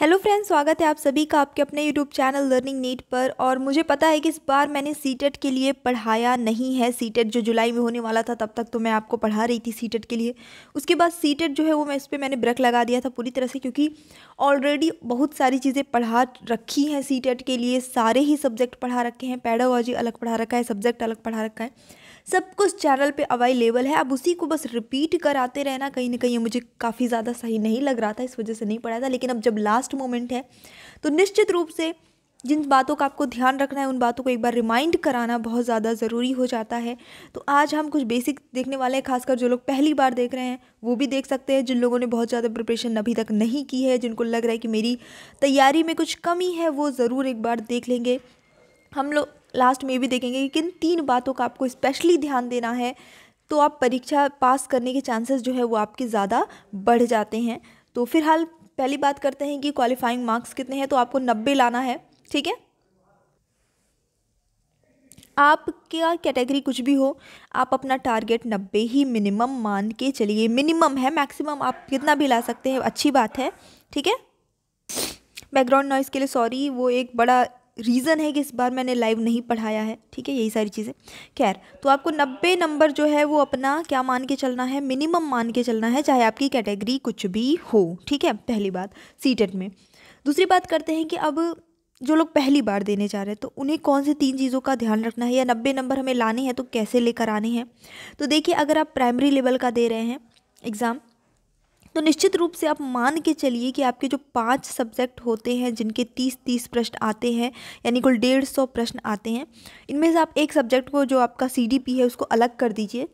hello friends स्वागत है आप सभी का आपके अपने यूट्यूब चैनल लर्निंग नीट पर और मुझे पता है कि इस बार मैंने सीटेट e के लिए पढ़ाया नहीं है सीटेट e जो जुलाई में होने वाला था तब तक तो मैं आपको पढ़ा रही थी सीटेट e के लिए उसके बाद सीटेट जो है वो मैं इस पर मैंने ब्रेक लगा दिया था पूरी तरह से क्योंकि ऑलरेडी बहुत सारी चीज़ें पढ़ा रखी हैं सी के लिए सारे ही सब्जेक्ट पढ़ा रखे हैं पैडोलॉजी अलग पढ़ा रखा है सब्जेक्ट अलग पढ़ा रखा है सब कुछ चैनल पे अवेलेबल है अब उसी को बस रिपीट कराते रहना कहीं ना कहीं मुझे काफ़ी ज़्यादा सही नहीं लग रहा था इस वजह से नहीं पढ़ा था लेकिन अब जब लास्ट मोमेंट है तो निश्चित रूप से जिन बातों का आपको ध्यान रखना है उन बातों को एक बार रिमाइंड कराना बहुत ज़्यादा ज़रूरी हो जाता है तो आज हम कुछ बेसिक देखने वाले हैं खासकर जो लोग पहली बार देख रहे हैं वो भी देख सकते हैं जिन लोगों ने बहुत ज़्यादा प्रिपरेशन अभी तक नहीं की है जिनको लग रहा है कि मेरी तैयारी में कुछ कमी है वो ज़रूर एक बार देख लेंगे हम लोग लास्ट में भी देखेंगे कि किन तीन बातों का आपको स्पेशली ध्यान देना है तो आप परीक्षा पास करने के चांसेस जो है वो आपके ज़्यादा बढ़ जाते हैं तो फिलहाल पहली बात करते हैं कि क्वालिफाइंग मार्क्स कितने हैं तो आपको नब्बे लाना है ठीक है आपका कैटेगरी कुछ भी हो आप अपना टारगेट नब्बे ही मिनिमम मान के चलिए मिनिमम है मैक्सिमम आप कितना भी ला सकते हैं अच्छी बात है ठीक है बैकग्राउंड नॉइज़ के लिए सॉरी वो एक बड़ा रीज़न है कि इस बार मैंने लाइव नहीं पढ़ाया है ठीक है यही सारी चीज़ें खैर तो आपको नब्बे नंबर जो है वो अपना क्या मान के चलना है मिनिमम मान के चलना है चाहे आपकी कैटेगरी कुछ भी हो ठीक है पहली बात सी में दूसरी बात करते हैं कि अब जो लोग पहली बार देने जा रहे हैं तो उन्हें कौन से तीन चीज़ों का ध्यान रखना है या नब्बे नंबर हमें लाने हैं तो कैसे लेकर आने हैं तो देखिए अगर आप प्राइमरी लेवल का दे रहे हैं एग्ज़ाम तो निश्चित रूप से आप मान के चलिए कि आपके जो पाँच सब्जेक्ट होते हैं जिनके तीस तीस प्रश्न आते हैं यानी कुल डेढ़ सौ प्रश्न आते हैं इनमें से आप एक सब्जेक्ट को जो आपका सी है उसको अलग कर दीजिए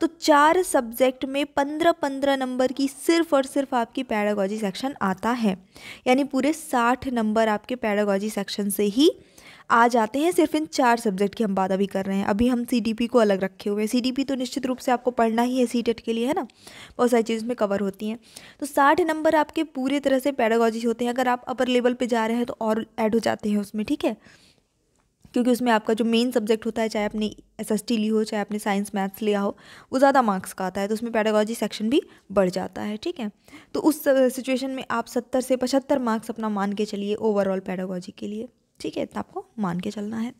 तो चार सब्जेक्ट में पंद्रह पंद्रह नंबर की सिर्फ और सिर्फ आपकी पैडागॉजी सेक्शन आता है यानी पूरे साठ नंबर आपके पैडागॉजी सेक्शन से ही आ जाते हैं सिर्फ इन चार सब्जेक्ट की हम बात अभी कर रहे हैं अभी हम सी को अलग रखे हुए हैं सी तो निश्चित रूप से आपको पढ़ना ही है सी के लिए है ना बहुत सारी चीज़ में कवर होती हैं तो साठ नंबर आपके पूरे तरह से पैडागॉजी होते हैं अगर आप अपर लेवल पर जा रहे हैं तो और ऐड हो जाते हैं उसमें ठीक है क्योंकि उसमें आपका जो मेन सब्जेक्ट होता है चाहे आपने एस एस टी ली हो चाहे आपने साइंस मैथ्स लिया हो वो ज़्यादा मार्क्स का आता है तो उसमें पैडागॉजी सेक्शन भी बढ़ जाता है ठीक है तो उस सिचुएशन में आप सत्तर से पचहत्तर मार्क्स अपना मान के चलिए ओवरऑल पैडागॉजी के लिए ठीक है इतना आपको मान के चलना है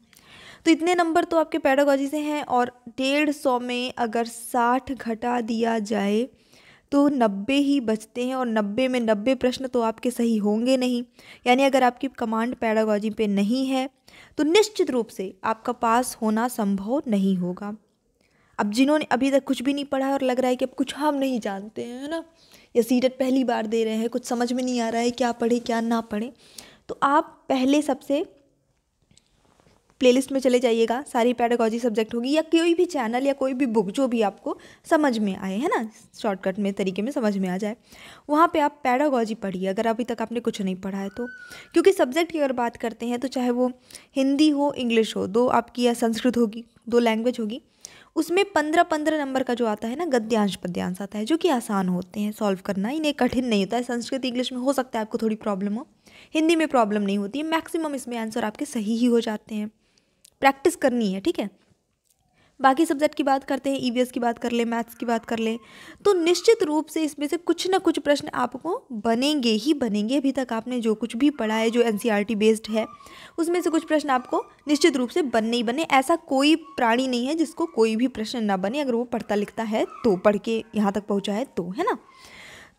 तो इतने नंबर तो आपके पैडागोजी से हैं और डेढ़ सौ में अगर साठ घटा दिया जाए तो नब्बे ही बचते हैं और नब्बे में नब्बे प्रश्न तो आपके सही होंगे नहीं यानी अगर आपकी कमांड पैडागोजी पे नहीं है तो निश्चित रूप से आपका पास होना संभव नहीं होगा अब जिन्होंने अभी तक कुछ भी नहीं पढ़ा और लग रहा है कि अब कुछ हम नहीं जानते हैं ना या सीटेट पहली बार दे रहे हैं कुछ समझ में नहीं आ रहा है क्या पढ़े क्या ना पढ़े तो आप पहले सबसे प्लेलिस्ट में चले जाइएगा सारी पैडागॉजी सब्जेक्ट होगी या कोई भी चैनल या कोई भी बुक जो भी आपको समझ में आए है ना शॉर्टकट में तरीके में समझ में आ जाए वहाँ पे आप पैडागॉजी पढ़िए अगर अभी तक आपने कुछ नहीं पढ़ा है तो क्योंकि सब्जेक्ट की अगर बात करते हैं तो चाहे वो हिंदी हो इंग्लिश हो दो आपकी या संस्कृत होगी दो लैंग्वेज होगी उसमें पंद्रह पंद्रह नंबर का जो आता है ना गद्यांश पद्यांश आता है जो कि आसान होते हैं सॉल्व करना इन्हें कठिन नहीं होता है संस्कृत इंग्लिश में हो सकता है आपको थोड़ी प्रॉब्लम हो हिंदी में प्रॉब्लम नहीं होती है मैक्सिमम इसमें आंसर आपके सही ही हो जाते हैं प्रैक्टिस करनी है ठीक है बाकी सब्जेक्ट की बात करते हैं ईवीएस e की बात कर ले मैथ्स की बात कर ले तो निश्चित रूप से इसमें से कुछ ना कुछ प्रश्न आपको बनेंगे ही बनेंगे अभी तक आपने जो कुछ भी पढ़ा है जो एन बेस्ड e है उसमें से कुछ प्रश्न आपको निश्चित रूप से बनने ही बने ऐसा कोई प्राणी नहीं है जिसको कोई भी प्रश्न ना बने अगर वो पढ़ता लिखता है तो पढ़ के यहाँ तक पहुँचा है तो है ना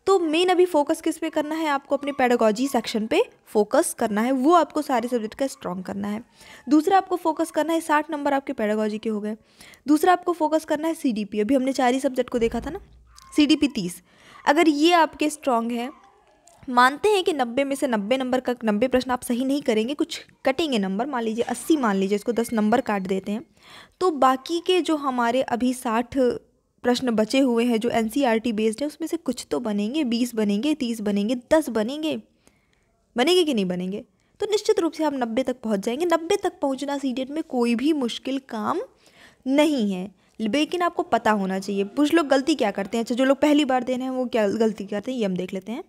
तो मेन अभी फोकस किस पे करना है आपको अपने पेडागॉजी सेक्शन पे फोकस करना है वो आपको सारे सब्जेक्ट का स्ट्रॉन्ग करना है दूसरा आपको फोकस करना है साठ नंबर आपके पेडागॉजी के हो गए दूसरा आपको फोकस करना है सी अभी हमने चार ही सब्जेक्ट को देखा था ना सी डी तीस अगर ये आपके स्ट्रॉन्ग है मानते हैं कि नब्बे में से नब्बे नंबर का नब्बे प्रश्न आप सही नहीं करेंगे कुछ कटेंगे नंबर मान लीजिए अस्सी मान लीजिए इसको दस नंबर काट देते हैं तो बाकी के जो हमारे अभी साठ प्रश्न बचे हुए हैं जो एन बेस्ड है उसमें से कुछ तो बनेंगे बीस बनेंगे तीस बनेंगे दस बनेंगे बनेंगे कि नहीं बनेंगे तो निश्चित रूप से आप नब्बे तक पहुंच जाएंगे नब्बे तक पहुंचना सी e में कोई भी मुश्किल काम नहीं है लेकिन आपको पता होना चाहिए कुछ लोग गलती क्या करते हैं अच्छा जो लोग पहली बार दे रहे हैं वो क्या गलती करते हैं ये हम देख लेते हैं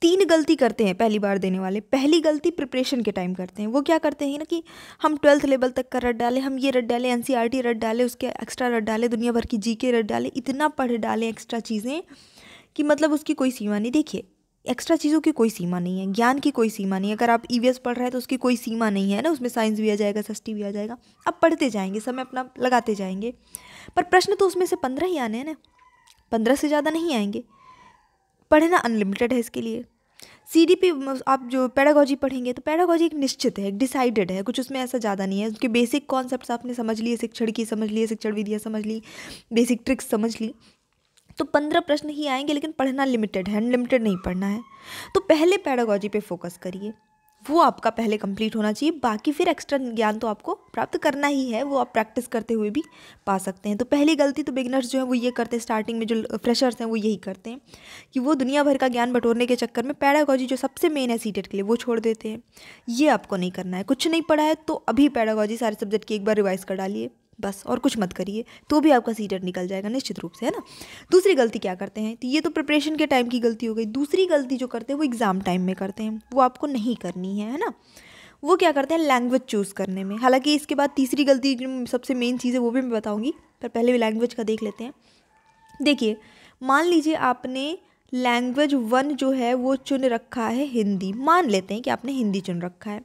तीन गलती करते हैं पहली बार देने वाले पहली गलती प्रिपरेशन के टाइम करते हैं वो क्या करते हैं ना कि हम ट्वेल्थ लेवल तक का रट डालें हम ये रट डालें एन सी e रट डालें उसके एक्स्ट्रा रट डालें दुनिया भर की जी के रट डालें इतना पढ़ डालें एक्स्ट्रा चीज़ें कि मतलब उसकी कोई सीमा नहीं देखिए एक्स्ट्रा चीज़ों की कोई सीमा नहीं है ज्ञान की कोई सीमा नहीं है अगर आप ई e पढ़ रहे हैं तो उसकी कोई सीमा नहीं है ना उसमें साइंस भी आ जाएगा सस्टी भी आ जाएगा आप पढ़ते जाएंगे समय अपना लगाते जाएंगे पर प्रश्न तो उसमें से पंद्रह ही आने हैं ना पंद्रह से ज़्यादा नहीं आएंगे पढ़ना अनलिमिटेड है इसके लिए सी डी पी आप जो पैडागोजी पढ़ेंगे तो पैडागोजी एक निश्चित है एक डिसाइडेड है कुछ उसमें ऐसा ज़्यादा नहीं है उसके बेसिक कॉन्सेप्ट आपने समझ लिए शिक्षण की समझ लिए शिक्षण विधियाँ समझ ली बेसिक ट्रिक्स समझ ली तो पंद्रह प्रश्न ही आएंगे लेकिन पढ़ना लिमिटेड है अनलिमिटेड नहीं पढ़ना है तो पहले पैडागोजी पे फोकस करिए वो आपका पहले कंप्लीट होना चाहिए बाकी फिर एक्स्ट्रा ज्ञान तो आपको प्राप्त करना ही है वो आप प्रैक्टिस करते हुए भी पा सकते हैं तो पहली गलती तो बिगनर्स जो हैं वो ये करते हैं स्टार्टिंग में जो फ्रेशर्स हैं वो यही करते हैं कि वो दुनिया भर का ज्ञान बटोरने के चक्कर में पैडागॉजी जो सबसे मेन है सीटेट के लिए वो छोड़ देते हैं ये आपको नहीं करना है कुछ नहीं पढ़ा है तो अभी पैडागॉजी सारे सब्जेक्ट की एक बार रिवाइज़ कर डालिए बस और कुछ मत करिए तो भी आपका सीटर निकल जाएगा निश्चित रूप से है ना दूसरी गलती क्या करते हैं तो ये तो प्रिपरेशन के टाइम की गलती हो गई दूसरी गलती जो करते हैं वो एग्ज़ाम टाइम में करते हैं वो आपको नहीं करनी है है ना वो क्या करते हैं लैंग्वेज चूज़ करने में हालांकि इसके बाद तीसरी गलती सबसे मेन चीज़ है वो भी मैं बताऊँगी पर पहले भी लैंग्वेज का देख लेते हैं देखिए मान लीजिए आपने लैंग्वेज वन जो है वो चुन रखा है हिंदी मान लेते हैं कि आपने हिंदी चुन रखा है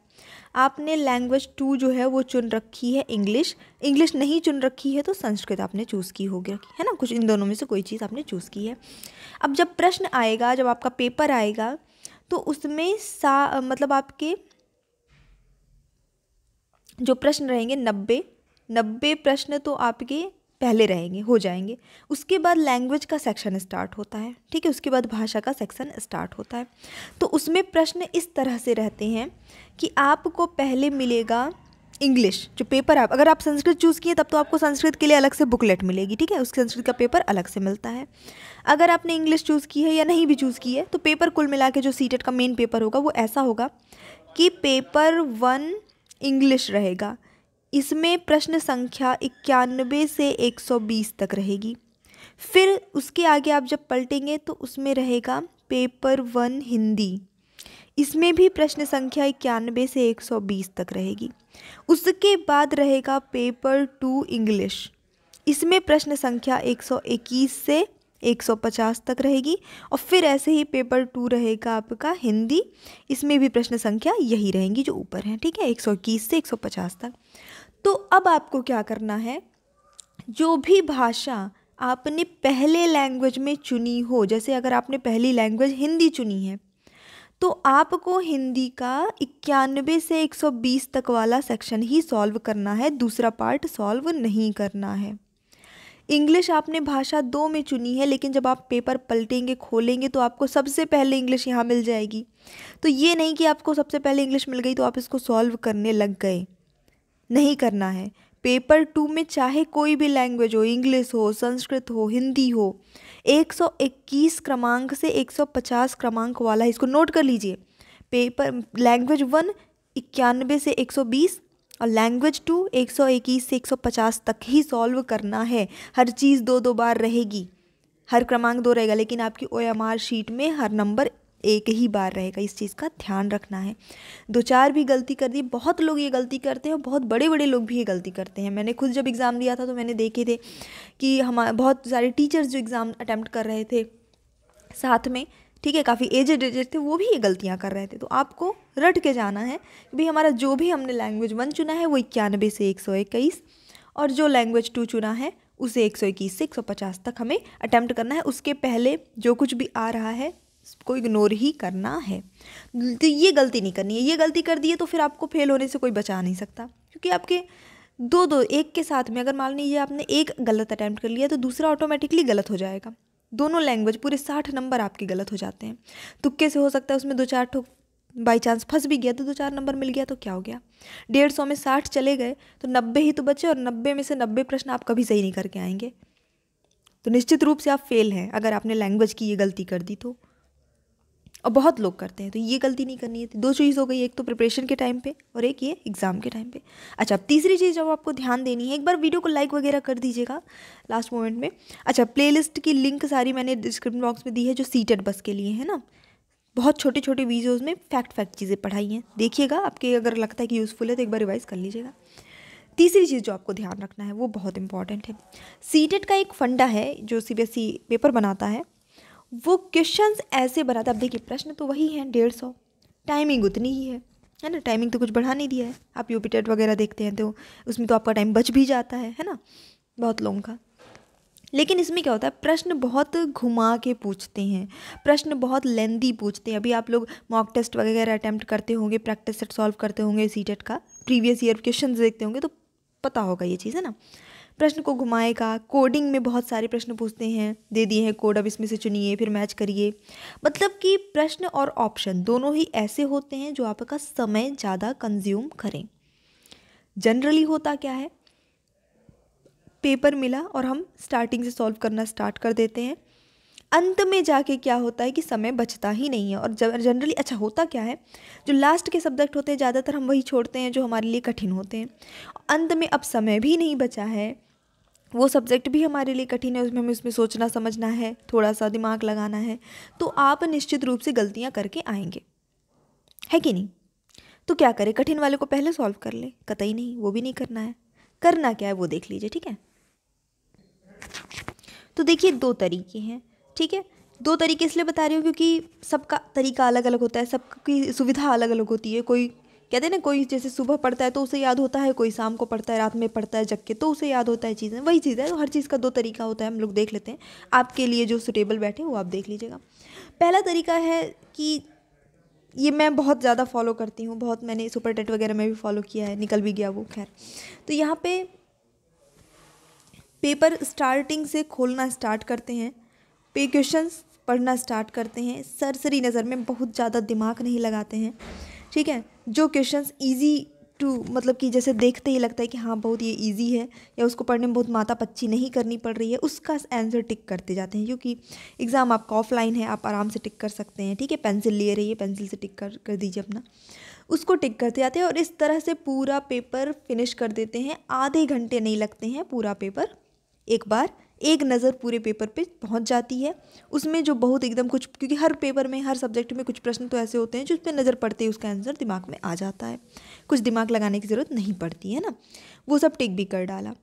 आपने लैंग्वेज टू जो है वो चुन रखी है इंग्लिश इंग्लिश नहीं चुन रखी है तो संस्कृत आपने चूज़ की होगी है ना कुछ इन दोनों में से कोई चीज़ आपने चूज़ की है अब जब प्रश्न आएगा जब आपका पेपर आएगा तो उसमें सा मतलब आपके जो प्रश्न रहेंगे नब्बे नब्बे प्रश्न तो आपके पहले रहेंगे हो जाएंगे उसके बाद लैंग्वेज का सेक्शन स्टार्ट होता है ठीक है उसके बाद भाषा का सेक्शन स्टार्ट होता है तो उसमें प्रश्न इस तरह से रहते हैं कि आपको पहले मिलेगा इंग्लिश जो पेपर आप अगर आप संस्कृत चूज़ किए तब तो आपको संस्कृत के लिए अलग से बुकलेट मिलेगी ठीक है उस संस्कृत का पेपर अलग से मिलता है अगर आपने इंग्लिश चूज़ की है या नहीं भी चूज़ की है तो पेपर कुल मिला के जो सीटेट का मेन पेपर होगा वो ऐसा होगा कि पेपर वन इंग्लिश रहेगा इसमें प्रश्न संख्या इक्यानबे से 120 तक रहेगी फिर उसके आगे आप जब पलटेंगे तो उसमें रहेगा पेपर वन हिंदी इसमें भी प्रश्न संख्या इक्यानवे से 120 तक रहेगी उसके बाद रहेगा पेपर टू इंग्लिश इसमें प्रश्न संख्या 121 से 150 तक रहेगी और फिर ऐसे ही पेपर टू रहेगा आपका हिंदी इसमें भी प्रश्न संख्या यही रहेंगी जो ऊपर है ठीक है 121 से 150 तक तो अब आपको क्या करना है जो भी भाषा आपने पहले लैंग्वेज में चुनी हो जैसे अगर आपने पहली लैंग्वेज हिंदी चुनी है तो आपको हिंदी का इक्यानवे से 120 तक वाला सेक्शन ही सॉल्व करना है दूसरा पार्ट सॉल्व नहीं करना है इंग्लिश आपने भाषा दो में चुनी है लेकिन जब आप पेपर पलटेंगे खोलेंगे तो आपको सबसे पहले इंग्लिश यहाँ मिल जाएगी तो ये नहीं कि आपको सबसे पहले इंग्लिश मिल गई तो आप इसको सॉल्व करने लग गए नहीं करना है पेपर टू में चाहे कोई भी लैंग्वेज हो इंग्लिश हो संस्कृत हो हिंदी हो 121 क्रमांक से 150 क्रमांक वाला है इसको नोट कर लीजिए पेपर लैंग्वेज वन इक्यानवे से 120 और लैंग्वेज टू 121 से 150 तक ही सॉल्व करना है हर चीज़ दो दो बार रहेगी हर क्रमांक दो रहेगा लेकिन आपकी ओ शीट में हर नंबर एक ही बार रहेगा इस चीज़ का ध्यान रखना है दो चार भी गलती कर दी बहुत लोग ये गलती करते हैं बहुत बड़े बड़े लोग भी ये गलती करते हैं मैंने खुद जब एग्ज़ाम दिया था तो मैंने देखे थे कि हम बहुत सारे टीचर्स जो एग्ज़ाम अटैम्प्ट कर रहे थे साथ में ठीक है काफ़ी एजेड एजेड थे वो भी ये गलतियाँ कर रहे थे तो आपको रट के जाना है कि भाई हमारा जो भी हमने लैंग्वेज वन चुना है वो इक्यानवे से एक सौ इक्कीस और जो लैंग्वेज टू चुना है उसे एक सौ इक्कीस से एक सौ पचास तक हमें अटैम्प्ट करना है उसके पहले जो कुछ भी आ रहा है को इग्नोर ही करना है तो ये गलती नहीं करनी है ये गलती कर दी है तो फिर आपको फेल होने से कोई बचा नहीं सकता क्योंकि आपके दो दो एक के साथ में अगर मान लीजिए आपने एक गलत अटैम्प्ट कर लिया तो दूसरा ऑटोमेटिकली गलत हो जाएगा दोनों लैंग्वेज पूरे साठ नंबर आपके गलत हो जाते हैं तुक्के से हो सकता है उसमें दो चार ठोक बाई चांस फंस भी गया तो दो चार नंबर मिल गया तो क्या हो गया डेढ़ सौ में साठ चले गए तो नब्बे ही तो बचे और नब्बे में से नब्बे प्रश्न आप कभी सही नहीं करके आएंगे तो निश्चित रूप से आप फेल हैं अगर आपने लैंग्वेज की ये गलती कर दी तो और बहुत लोग करते हैं तो ये गलती नहीं करनी है दो चीज़ हो गई एक तो प्रिपरेशन के टाइम पे और एक ये एग्ज़ाम के टाइम पे अच्छा अब तीसरी चीज़ जब आपको ध्यान देनी है एक बार वीडियो को लाइक वगैरह कर दीजिएगा लास्ट मोमेंट में अच्छा प्लेलिस्ट की लिंक सारी मैंने डिस्क्रिप्शन बॉक्स में दी है जो सीटेड बस के लिए है ना बहुत छोटे छोटे वीडियोज़ में फैक्ट फैक्ट चीज़ें पढ़ाई हैं देखिएगा आपके अगर लगता है कि यूज़फुल है तो एक बार रिवाइज़ कर लीजिएगा तीसरी चीज़ जो आपको ध्यान रखना है वो बहुत इंपॉर्टेंट है सीटेट का एक फंडा है जो सीबीएसई पेपर e बनाता है वो क्वेश्चंस ऐसे बनाते अब देखिए प्रश्न तो वही है डेढ़ सौ टाइमिंग उतनी ही है है ना टाइमिंग तो कुछ बढ़ा नहीं दिया है आप यू टेट वगैरह देखते हैं तो उसमें तो आपका टाइम बच भी जाता है है ना बहुत लोगों का लेकिन इसमें क्या होता है प्रश्न बहुत घुमा के पूछते हैं प्रश्न बहुत लेंदी पूछते हैं अभी आप लोग मॉक टेस्ट वगैरह अटैम्प्ट करते होंगे प्रैक्टिस सेट सॉल्व करते होंगे सी टेट का प्रीवियस ईयर क्वेश्चन देखते होंगे तो पता होगा ये चीज़ है ना प्रश्न को घुमाएगा कोडिंग में बहुत सारे प्रश्न पूछते हैं दे दिए हैं कोड अब इसमें से चुनिए फिर मैच करिए मतलब कि प्रश्न और ऑप्शन दोनों ही ऐसे होते हैं जो आपका समय ज़्यादा कंज्यूम करें जनरली होता क्या है पेपर मिला और हम स्टार्टिंग से सॉल्व करना स्टार्ट कर देते हैं अंत में जाके क्या होता है कि समय बचता ही नहीं है और जनरली अच्छा होता क्या है जो लास्ट के सब्जेक्ट होते हैं ज़्यादातर हम वही छोड़ते हैं जो हमारे लिए कठिन होते हैं अंत में अब समय भी नहीं बचा है वो सब्जेक्ट भी हमारे लिए कठिन है उसमें हमें उसमें सोचना समझना है थोड़ा सा दिमाग लगाना है तो आप निश्चित रूप से गलतियाँ करके आएंगे है कि नहीं तो क्या करें कठिन वाले को पहले सॉल्व कर ले कतई नहीं वो भी नहीं करना है करना क्या है वो देख लीजिए ठीक है तो देखिए दो तरीके हैं ठीक है दो तरीके इसलिए बता रही हूँ क्योंकि सबका तरीका अलग अलग होता है सबकी सुविधा अलग अलग होती है कोई कहते हैं ना कोई जैसे सुबह पढ़ता है तो उसे याद होता है कोई शाम को पढ़ता है रात में पढ़ता है जग के तो उसे याद होता है चीज़ें वही चीज़ है तो हर चीज़ का दो तरीका होता है हम लोग देख लेते हैं आपके लिए जो सुटेबल बैठे वो आप देख लीजिएगा पहला तरीका है कि ये मैं बहुत ज़्यादा फॉलो करती हूँ बहुत मैंने सुपर टेट वगैरह में भी फॉलो किया है निकल भी गया वो खैर तो यहाँ पे पेपर स्टार्टिंग से खोलना स्टार्ट करते हैं पे क्वेश्चन पढ़ना स्टार्ट करते हैं सरसरी नज़र में बहुत ज़्यादा दिमाग नहीं लगाते हैं ठीक है जो क्वेश्चंस इजी टू मतलब कि जैसे देखते ही लगता है कि हाँ बहुत ये इजी है या उसको पढ़ने में बहुत माता पच्ची नहीं करनी पड़ रही है उसका आंसर टिक करते जाते हैं क्योंकि एग्ज़ाम आपका ऑफलाइन है आप आराम से टिक कर सकते हैं ठीक है पेंसिल लिए है पेंसिल से टिक कर कर दीजिए अपना उसको टिक करते जाते हैं और इस तरह से पूरा पेपर फिनिश कर देते हैं आधे घंटे नहीं लगते हैं पूरा पेपर एक बार एक नज़र पूरे पेपर पे पहुंच जाती है उसमें जो बहुत एकदम कुछ क्योंकि हर पेपर में हर सब्जेक्ट में कुछ प्रश्न तो ऐसे होते हैं जो उस पर नज़र पड़ते ही उसका आंसर दिमाग में आ जाता है कुछ दिमाग लगाने की ज़रूरत नहीं पड़ती है ना वो सब टिक भी कर डाला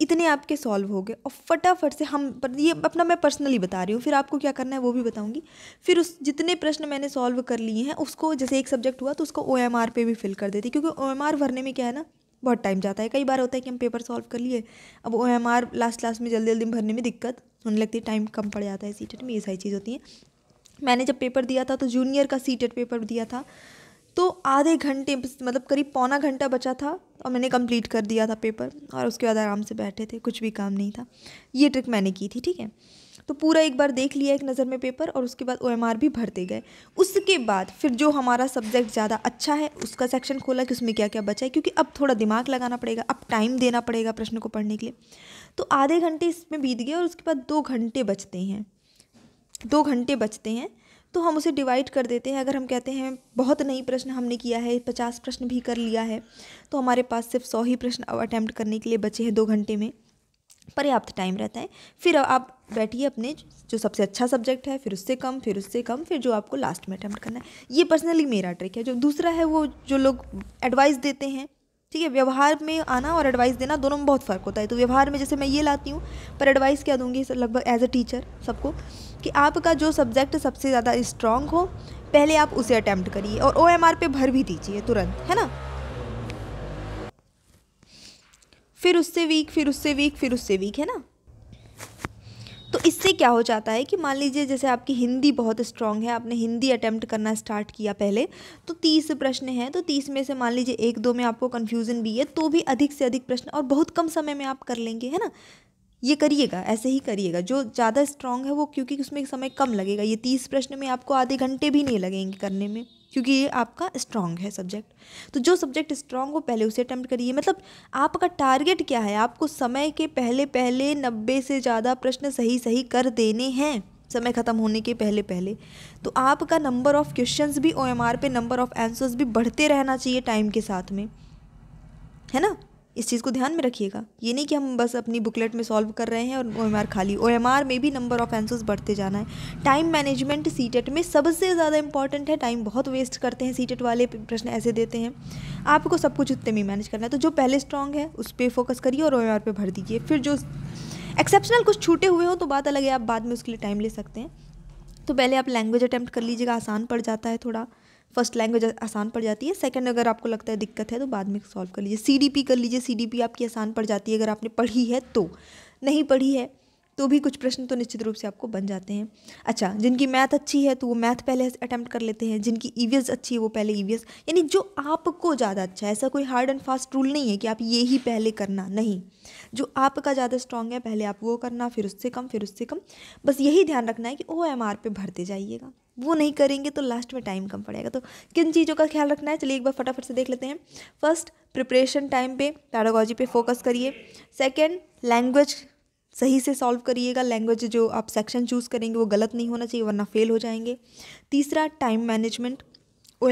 इतने आपके सॉल्व हो गए और फटाफट से हम पर ये अपना मैं पर्सनली बता रही हूँ फिर आपको क्या करना है वो भी बताऊँगी फिर उस जितने प्रश्न मैंने सॉल्व कर लिए हैं उसको जैसे एक सब्जेक्ट हुआ तो उसको ओ एम आर पे भी फिल कर देती क्योंकि ओ एम आर भरने में क्या है ना बहुत टाइम जाता है कई बार होता है कि हम पेपर सॉल्व कर लिए अब O M R last last में जल्दी जल्दी भरने में दिक्कत होने लगती है टाइम कम पड़ जाता है सी टेट में ये सारी चीज़ होती है मैंने जब पेपर दिया था तो जूनियर का सी टेट पेपर दिया था तो आधे घंटे मतलब करीब पौना घंटा बचा था और मैंने कंप्लीट कर दिया था पेपर और उसके बाद आराम से बैठे थे कुछ भी काम नहीं था ये ट्रिक मैंने की थी ठीक है तो पूरा एक बार देख लिया एक नज़र में पेपर और उसके बाद ओ भी भरते गए उसके बाद फिर जो हमारा सब्जेक्ट ज़्यादा अच्छा है उसका सेक्शन खोला कि उसमें क्या क्या बचा है क्योंकि अब थोड़ा दिमाग लगाना पड़ेगा अब टाइम देना पड़ेगा प्रश्न को पढ़ने के लिए तो आधे घंटे इसमें बीत गए और उसके बाद दो घंटे बचते हैं दो घंटे बचते हैं तो हम उसे डिवाइड कर देते हैं अगर हम कहते हैं बहुत नई प्रश्न हमने किया है पचास प्रश्न भी कर लिया है तो हमारे पास सिर्फ सौ ही प्रश्न अटैम्प्ट करने के लिए बचे हैं दो घंटे में पर्याप्त टाइम रहता है फिर आप बैठिए अपने जो सबसे अच्छा सब्जेक्ट है फिर उससे कम फिर उससे कम फिर जो आपको लास्ट में अटैम्प्ट करना है ये पर्सनली मेरा ट्रिक है जो दूसरा है वो जो लोग एडवाइस देते हैं ठीक है व्यवहार में आना और एडवाइस देना दोनों में बहुत फ़र्क होता है तो व्यवहार में जैसे मैं ये लाती हूँ पर एडवाइस क्या दूँगी लगभग एज अ टीचर सबको कि आपका जो सब्जेक्ट सबसे ज़्यादा स्ट्रांग हो पहले आप उसे अटैम्प्ट करिए और ओ पे भर भी दीजिए तुरंत है ना फिर उससे वीक फिर उससे वीक फिर उससे वीक है ना तो इससे क्या हो जाता है कि मान लीजिए जैसे आपकी हिंदी बहुत स्ट्रांग है आपने हिंदी अटैम्प्ट करना स्टार्ट किया पहले तो तीस प्रश्न हैं तो तीस में से मान लीजिए एक दो में आपको कन्फ्यूज़न भी है तो भी अधिक से अधिक प्रश्न और बहुत कम समय में आप कर लेंगे है ना ये करिएगा ऐसे ही करिएगा जो ज़्यादा स्ट्रांग है वो क्योंकि उसमें समय कम लगेगा ये तीस प्रश्न में आपको आधे घंटे भी नहीं लगेंगे करने में क्योंकि ये आपका स्ट्रॉन्ग है सब्जेक्ट तो जो सब्जेक्ट स्ट्रॉन्ग हो पहले उसे अटैम्प्ट करिए मतलब आपका टारगेट क्या है आपको समय के पहले पहले नब्बे से ज़्यादा प्रश्न सही सही कर देने हैं समय ख़त्म होने के पहले पहले तो आपका नंबर ऑफ़ क्वेश्चंस भी ओ पे नंबर ऑफ़ आंसर्स भी बढ़ते रहना चाहिए टाइम के साथ में है ना इस चीज़ को ध्यान में रखिएगा ये नहीं कि हम बस अपनी बुकलेट में सॉल्व कर रहे हैं और ओ एम खाली ओ एम में भी नंबर ऑफ आंसर्स बढ़ते जाना है टाइम मैनेजमेंट सी में सबसे ज़्यादा इंपॉर्टेंट है टाइम बहुत वेस्ट करते हैं सी e वाले प्रश्न ऐसे देते हैं आपको सब कुछ उतने में मैनेज करना है तो जो पहले स्ट्रांग है उस पर फोकस करिए और ओ एम भर दीजिए फिर जो एक्सेप्शनल कुछ छूटे हुए हो तो बात अलग है आप बाद में उसके लिए टाइम ले सकते हैं तो पहले आप लैंग्वेज अटैम्प्ट कर लीजिएगा आसान पड़ जाता है थोड़ा फर्स्ट लैंग्वेज आसान पड़ जाती है सेकंड अगर आपको लगता है दिक्कत है तो बाद में सॉल्व कर लीजिए सीडीपी कर लीजिए सीडीपी आपकी आसान पड़ जाती है अगर आपने पढ़ी है तो नहीं पढ़ी है तो भी कुछ प्रश्न तो निश्चित रूप से आपको बन जाते हैं अच्छा जिनकी मैथ अच्छी है तो वो मैथ पहले अटैम्प्ट कर लेते हैं जिनकी ई e अच्छी है वो पहले ई e यानी जो आपको ज़्यादा अच्छा है ऐसा कोई हार्ड एंड फास्ट रूल नहीं है कि आप ये ही पहले करना नहीं जो आपका ज़्यादा स्ट्रॉन्ग है पहले आप वो करना फिर उससे कम फिर उससे कम बस यही ध्यान रखना है कि ओ एम आर पे भरते जाइएगा वो नहीं करेंगे तो लास्ट में टाइम कम पड़ेगा तो किन चीज़ों का ख्याल रखना है चलिए एक बार फटाफट से देख लेते हैं फर्स्ट प्रिपरेशन टाइम पे पैडागोजी पे फोकस करिए सेकंड लैंग्वेज सही से सॉल्व करिएगा लैंग्वेज जो आप सेक्शन चूज़ करेंगे वो गलत नहीं होना चाहिए वरना फेल हो जाएंगे तीसरा टाइम मैनेजमेंट ओ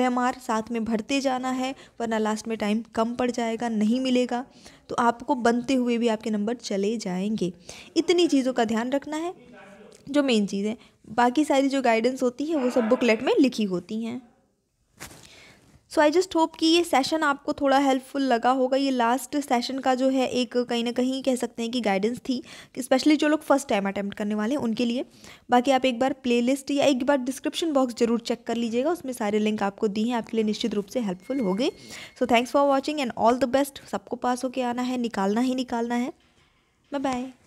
साथ में भरते जाना है वरना लास्ट में टाइम कम पड़ जाएगा नहीं मिलेगा तो आपको बनते हुए भी आपके नंबर चले जाएंगे इतनी चीज़ों का ध्यान रखना है जो मेन चीज़ है बाकी सारी जो गाइडेंस होती है वो सब बुकलेट में लिखी होती हैं सो आई जस्ट होप कि ये सेशन आपको थोड़ा हेल्पफुल लगा होगा ये लास्ट सेशन का जो है एक कहीं ना कहीं कह सकते हैं कि गाइडेंस थी स्पेशली जो लोग फर्स्ट टाइम अटैम्प्ट करने वाले हैं उनके लिए बाकी आप एक बार प्ले या एक बार डिस्क्रिप्शन बॉक्स जरूर चेक कर लीजिएगा उसमें सारे लिंक आपको दी हैं आपके लिए निश्चित रूप से हेल्पफुल हो गए so thanks for watching and all the best सबको पास होके आना है निकालना ही निकालना है बाय बाय